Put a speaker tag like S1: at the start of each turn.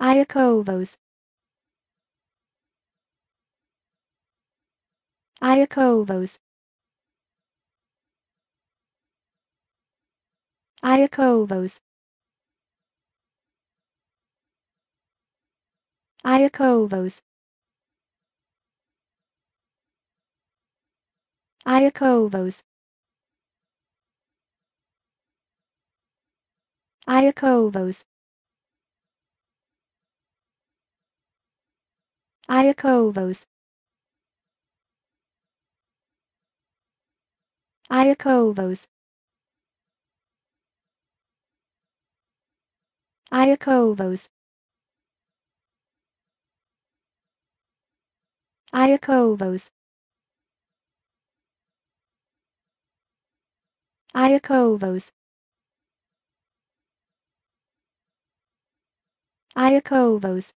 S1: Iakovos Iakovos Iakovos Iakovos Iakovos Iakovos Iakovos Iakovos Iakovos Iakovos Iakovos